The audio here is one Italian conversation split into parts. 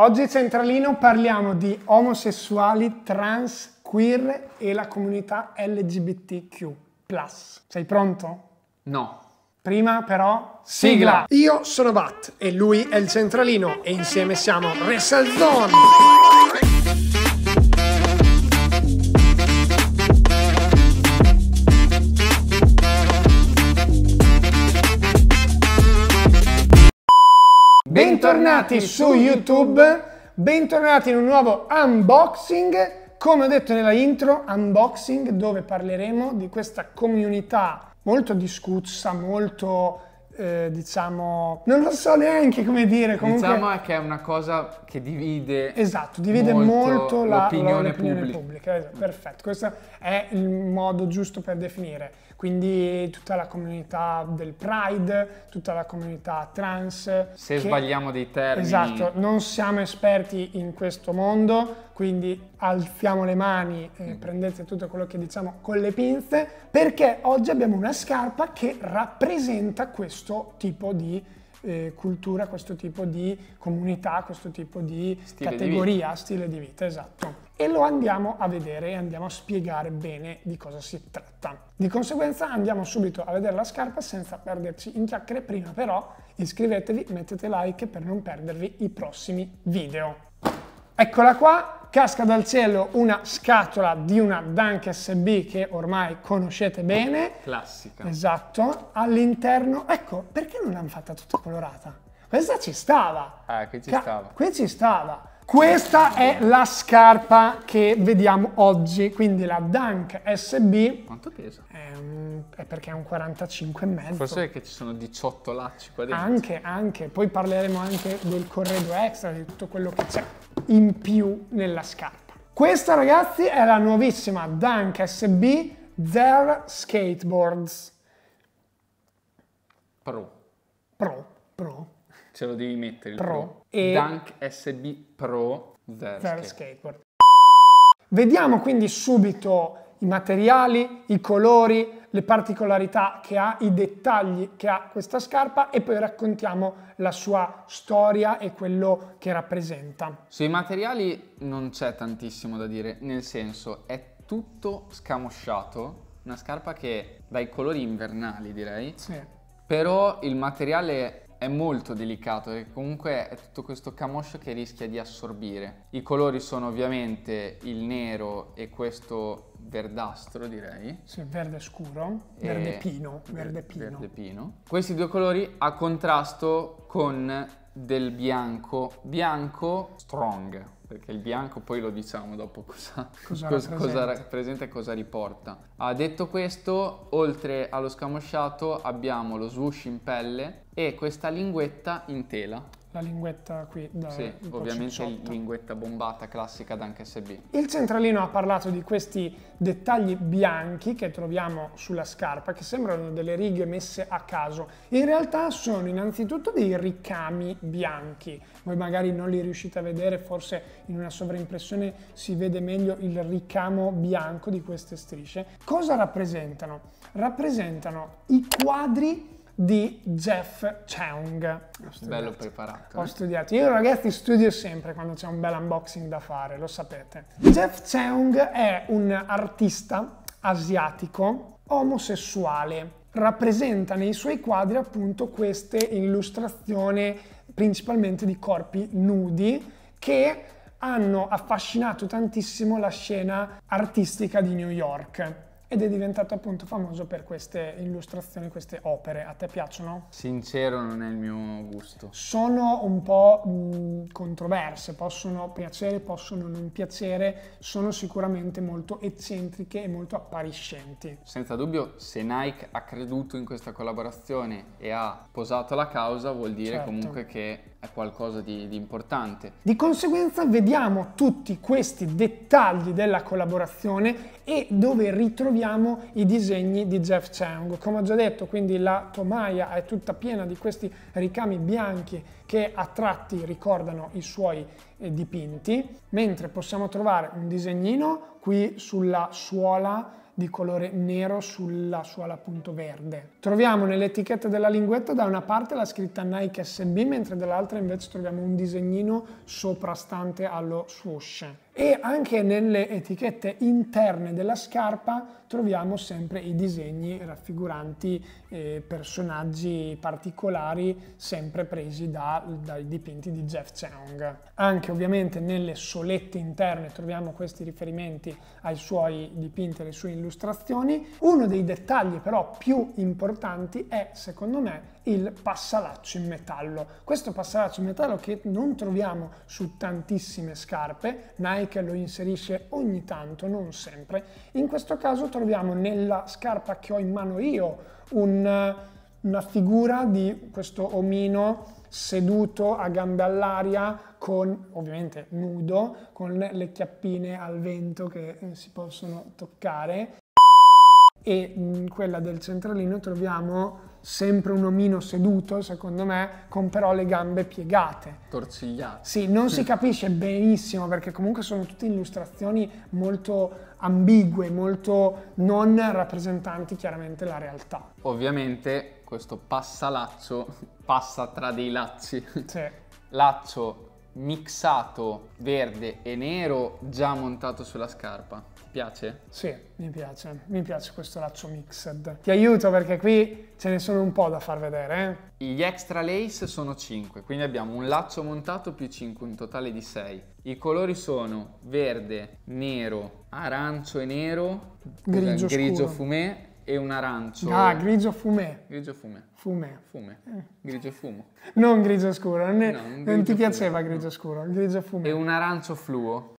Oggi Centralino parliamo di omosessuali, trans, queer e la comunità LGBTQ. Sei pronto? No. Prima però sigla. sigla. Io sono Bat e lui è il Centralino e insieme siamo Resalzone. bentornati su YouTube, bentornati in un nuovo unboxing. Come ho detto nella intro, unboxing dove parleremo di questa comunità molto discussa, molto eh, diciamo, non lo so neanche come dire. Diciamo comunque... Diciamo che è una cosa che divide. Esatto, divide molto, molto la, l'opinione, pubblica. pubblica esatto, Perfetto, questo è il modo giusto per definire. Quindi tutta la comunità del Pride, tutta la comunità trans. Se che, sbagliamo dei termini. Esatto, non siamo esperti in questo mondo quindi alziamo le mani, eh, prendete tutto quello che diciamo con le pinze, perché oggi abbiamo una scarpa che rappresenta questo tipo di eh, cultura, questo tipo di comunità, questo tipo di stile categoria, di stile di vita, esatto. E lo andiamo a vedere e andiamo a spiegare bene di cosa si tratta. Di conseguenza andiamo subito a vedere la scarpa senza perderci in chiacchiere, prima però iscrivetevi, mettete like per non perdervi i prossimi video. Eccola qua, casca dal cielo una scatola di una Dunk SB che ormai conoscete bene. Classica. Esatto. All'interno, ecco, perché non l'hanno fatta tutta colorata? Questa ci stava. Ah, qui ci Ca stava. Qui ci stava. Questa è la scarpa che vediamo oggi, quindi la Dunk SB. Quanto pesa? È, un, è perché è un 45,5. Forse è che ci sono 18 lacci qua dentro. Anche, anche. Poi parleremo anche del corredo extra, di tutto quello che c'è in più nella scarpa. Questa ragazzi è la nuovissima Dunk SB Zero Skateboards. Pro. Pro, pro. Ce lo devi mettere pro. pro. E Dunk SB Pro Zero, Zero Skateboard. Vediamo quindi subito i materiali, i colori, le particolarità che ha, i dettagli che ha questa scarpa e poi raccontiamo la sua storia e quello che rappresenta. Sui materiali non c'è tantissimo da dire, nel senso è tutto scamosciato, una scarpa che dai colori invernali direi, sì. però il materiale è molto delicato e comunque è tutto questo camoscio che rischia di assorbire. I colori sono ovviamente il nero e questo verdastro direi. Sì, verde scuro, verde pino, verde pino. Verde pino. Questi due colori a contrasto con del bianco, bianco strong, perché il bianco poi lo diciamo dopo cosa, cosa, cosa, cosa rappresenta e cosa riporta. Ah, detto questo, oltre allo scamosciato abbiamo lo swoosh in pelle e questa linguetta in tela la linguetta qui. Da, sì, ovviamente linguetta bombata classica da anche SB. Il centralino ha parlato di questi dettagli bianchi che troviamo sulla scarpa, che sembrano delle righe messe a caso. In realtà sono innanzitutto dei ricami bianchi. Voi magari non li riuscite a vedere, forse in una sovraimpressione si vede meglio il ricamo bianco di queste strisce. Cosa rappresentano? Rappresentano i quadri di Jeff Chang. Bello preparato. Ho eh. studiato. Io ragazzi studio sempre quando c'è un bel unboxing da fare, lo sapete. Jeff Chang è un artista asiatico omosessuale. Rappresenta nei suoi quadri appunto queste illustrazioni principalmente di corpi nudi che hanno affascinato tantissimo la scena artistica di New York ed è diventato appunto famoso per queste illustrazioni, queste opere. A te piacciono? Sincero non è il mio gusto. Sono un po' mh, controverse, possono piacere, possono non piacere, sono sicuramente molto eccentriche e molto appariscenti. Senza dubbio, se Nike ha creduto in questa collaborazione e ha posato la causa, vuol dire certo. comunque che è qualcosa di, di, importante. Di conseguenza vediamo tutti questi dettagli della collaborazione e dove ritroviamo i disegni di Jeff Chang. Come ho già detto, quindi la tomaia è tutta piena di questi ricami bianchi che a tratti ricordano i suoi eh, dipinti, mentre possiamo trovare un disegnino qui sulla suola di colore nero sulla suola ala punto verde. Troviamo nell'etichetta della linguetta da una parte la scritta Nike SB mentre dall'altra invece troviamo un disegnino soprastante allo swoosh e anche nelle etichette interne della scarpa troviamo sempre i disegni raffiguranti eh, personaggi particolari sempre presi da, dai dipinti di Jeff Chang. Anche ovviamente nelle solette interne troviamo questi riferimenti ai suoi dipinti, e alle sue illustrazioni. Uno dei dettagli però più importanti è secondo me il passalaccio in metallo. Questo passalaccio in metallo che non troviamo su tantissime scarpe, Nike Nike lo inserisce ogni tanto, non sempre. In questo caso troviamo nella scarpa che ho in mano io un, una figura di questo omino seduto a gambe all'aria, con, ovviamente nudo, con le chiappine al vento che eh, si possono toccare. E in quella del centralino troviamo sempre un omino seduto, secondo me, con però le gambe piegate. Torcigliate. Sì, non si mm. capisce benissimo perché comunque sono tutte illustrazioni molto ambigue, molto non rappresentanti chiaramente la realtà. Ovviamente questo passalaccio passa tra dei lacci. Sì. Laccio mixato verde e nero già montato sulla scarpa piace? Sì, mi piace, mi piace questo laccio mixed. Ti aiuto perché qui ce ne sono un po' da far vedere. Eh? Gli extra lace sono 5, quindi abbiamo un laccio montato più 5, un totale di 6. I colori sono verde, nero, arancio e nero, grigio, eh, grigio fumè e un arancio. Ah, grigio fumé. Grigio fumé. Fumé. Fumé. Eh. Grigio fumo. Non grigio scuro, non, è, no, non grigio ti piaceva fumé, grigio scuro, grigio fumé. E un arancio fluo.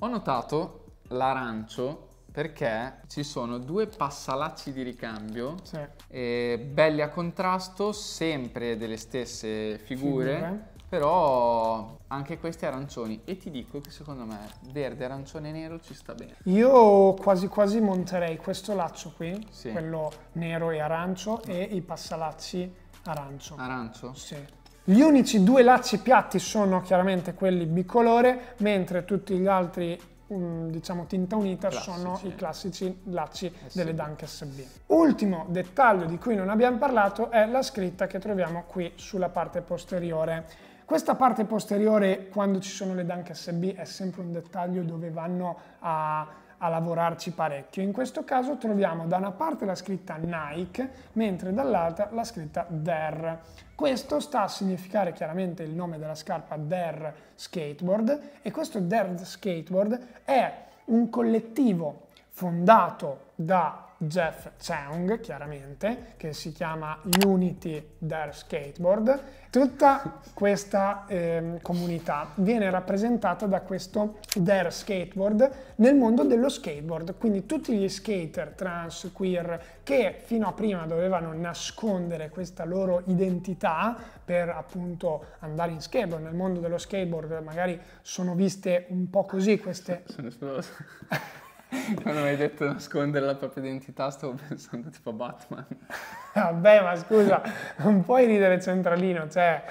Ho notato l'arancio perché ci sono due passalacci di ricambio sì. eh, belli a contrasto, sempre delle stesse figure, figure, però anche questi arancioni. E ti dico che secondo me verde, arancione e nero ci sta bene. Io quasi quasi monterei questo laccio qui, sì. quello nero e arancio, sì. e i passalacci arancio. Arancio? Sì. Gli unici due lacci piatti sono chiaramente quelli bicolore, mentre tutti gli altri Mm, diciamo tinta unita classici. sono i classici lacci eh SB. delle Dunk SB. Ultimo dettaglio di cui non abbiamo parlato è la scritta che troviamo qui sulla parte posteriore. Questa parte posteriore, quando ci sono le Dunk SB, è sempre un dettaglio dove vanno a a lavorarci parecchio. In questo caso troviamo da una parte la scritta Nike, mentre dall'altra la scritta Der. Questo sta a significare chiaramente il nome della scarpa Der Skateboard e questo Der Skateboard è un collettivo fondato da Jeff Chang, chiaramente, che si chiama Unity Dare Skateboard. Tutta questa eh, comunità viene rappresentata da questo Dare Skateboard nel mondo dello skateboard, quindi tutti gli skater trans, queer, che fino a prima dovevano nascondere questa loro identità per appunto andare in skateboard, nel mondo dello skateboard magari sono viste un po' così queste... Sono Quando mi hai detto nascondere la propria identità stavo pensando tipo a Batman. Vabbè, ma scusa, non puoi ridere centralino, cioè...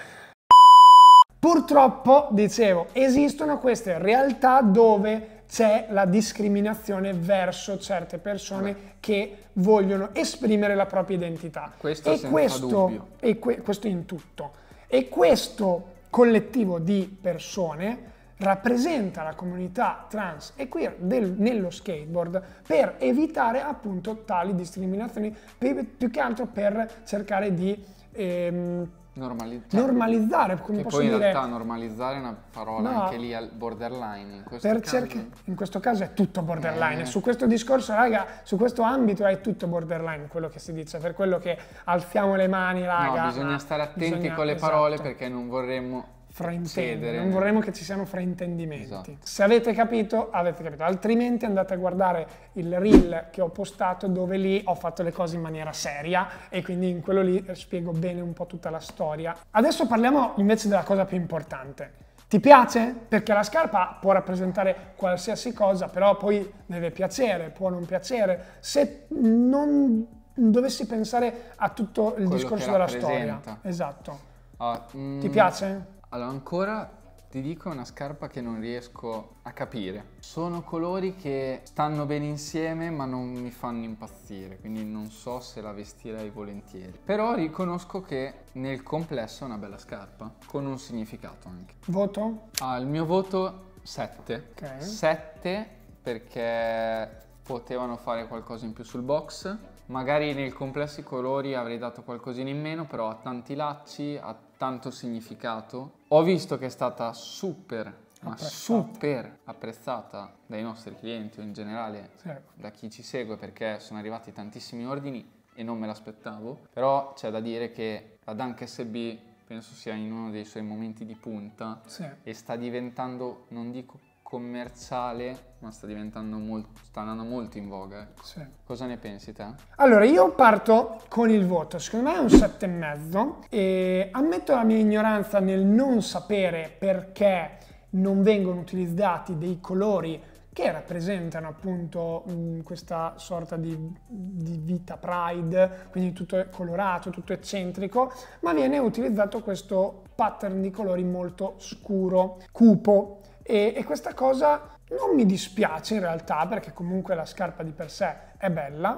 Purtroppo, dicevo, esistono queste realtà dove c'è la discriminazione verso certe persone Beh. che vogliono esprimere la propria identità. Questo e questo, dubbio. E que- questo in tutto. E questo collettivo di persone rappresenta la comunità trans e queer del, nello skateboard per evitare appunto tali discriminazioni, per, più che altro per cercare di ehm, normalizzare, normalizzare come posso poi in dire, realtà normalizzare è una parola no, anche lì al borderline. In questo, per caso... Cerca, in questo caso è tutto borderline. Eh. Su questo discorso, raga, su questo ambito è tutto borderline quello che si dice, per quello che alziamo le mani, raga. No, bisogna stare attenti bisogna, con le esatto. parole perché non vorremmo fraintendere, non vorremmo che ci siano fraintendimenti. Esatto. Se avete capito, avete capito, altrimenti andate a guardare il reel che ho postato dove lì ho fatto le cose in maniera seria e quindi in quello lì spiego bene un po' tutta la storia. Adesso parliamo invece della cosa più importante. Ti piace? Perché la scarpa può rappresentare qualsiasi cosa, però poi deve piacere, può non piacere. Se non dovessi pensare a tutto il Quello discorso della storia. Esatto. Ah, mm, Ti piace? Allora, ancora ti dico è una scarpa che non riesco a capire. Sono colori che stanno bene insieme ma non mi fanno impazzire, quindi non so se la vestirei volentieri. Però riconosco che nel complesso è una bella scarpa, con un significato anche. Voto? Ah, il mio voto 7. Ok. 7 perché potevano fare qualcosa in più sul box. Magari nel complesso i colori avrei dato qualcosina in meno, però ha tanti lacci, ha tanto significato. Ho visto che è stata super ma apprezzata. super apprezzata dai nostri clienti o in generale sì. Ecco. da chi ci segue perché sono arrivati tantissimi ordini e non me l'aspettavo però c'è da dire che la Dunk SB penso sia in uno dei suoi momenti di punta sì. e sta diventando non dico commerciale, ma sta diventando molto, sta andando molto in voga. Ecco. Sì. Cosa ne pensi te? Allora, io parto con il voto, secondo me è un 7,5 e ammetto la mia ignoranza nel non sapere perché non vengono utilizzati dei colori che rappresentano appunto mh, questa sorta di, di, vita pride, quindi tutto è colorato, tutto eccentrico, ma viene utilizzato questo pattern di colori molto scuro, cupo. E, e questa cosa non mi dispiace in realtà perché comunque la scarpa di per sé è bella.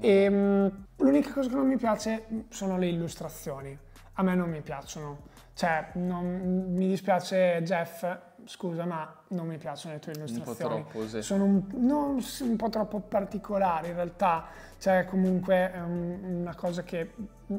E, mh, ehm, l'unica cosa che non mi piace sono le illustrazioni. A me non mi piacciono. Cioè, non, mi dispiace Jeff, scusa, ma non mi piacciono le tue illustrazioni. Un po' troppo, Sono un, non, un po' troppo particolari in realtà. Cioè, comunque è un, una cosa che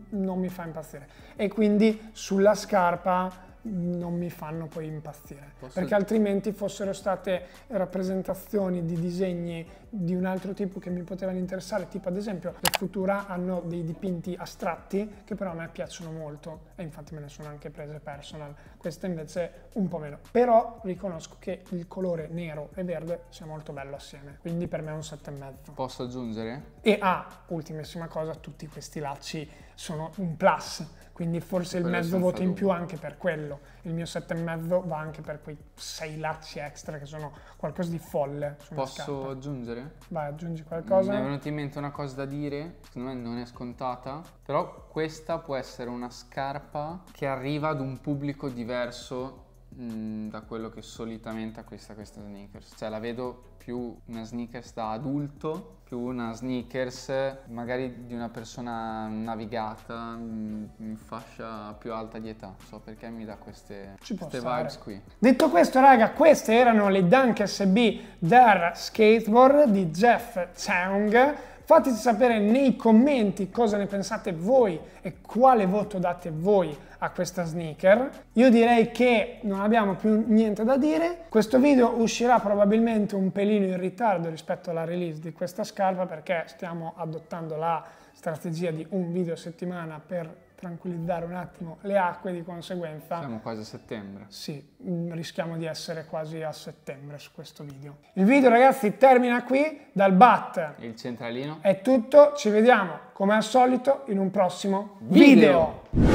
non mi fa impazzire. E quindi sulla scarpa non mi fanno poi impazzire, Posso... perché altrimenti fossero state rappresentazioni di disegni di un altro tipo che mi potevano interessare, tipo ad esempio le Futura hanno dei dipinti astratti che però a me piacciono molto e infatti me ne sono anche prese personal, questa invece un po' meno, però riconosco che il colore nero e verde sia molto bello assieme, quindi per me è un 7,5. Posso aggiungere? E ha, ah, ultimissima cosa, tutti questi lacci sono un plus, quindi forse il mezzo voto in più anche per quello. Il mio 7,5 va anche per quei 6 lazzi extra che sono qualcosa di folle. Posso scappa. aggiungere? Vai, aggiungi qualcosa. Mi è venuta in mente una cosa da dire, secondo me non è scontata, però questa può essere una scarpa che arriva ad un pubblico diverso Mm, da quello che solitamente acquista questa sneakers. Cioè la vedo più una sneakers da adulto, più una sneakers magari di una persona navigata mm, in fascia più alta di età. So perché mi dà queste, queste vibes qui. Detto questo raga, queste erano le Dunk SB Dare Skateboard di Jeff Chang Fateci sapere nei commenti cosa ne pensate voi e quale voto date voi a questa sneaker. Io direi che non abbiamo più niente da dire. Questo video uscirà probabilmente un pelino in ritardo rispetto alla release di questa scarpa perché stiamo adottando la strategia di un video a settimana per tranquillizzare un attimo le acque di conseguenza... Siamo quasi a settembre. Sì, mm, rischiamo di essere quasi a settembre su questo video. Il video ragazzi termina qui dal bat. Il centralino. È tutto, ci vediamo come al solito in un prossimo video. video.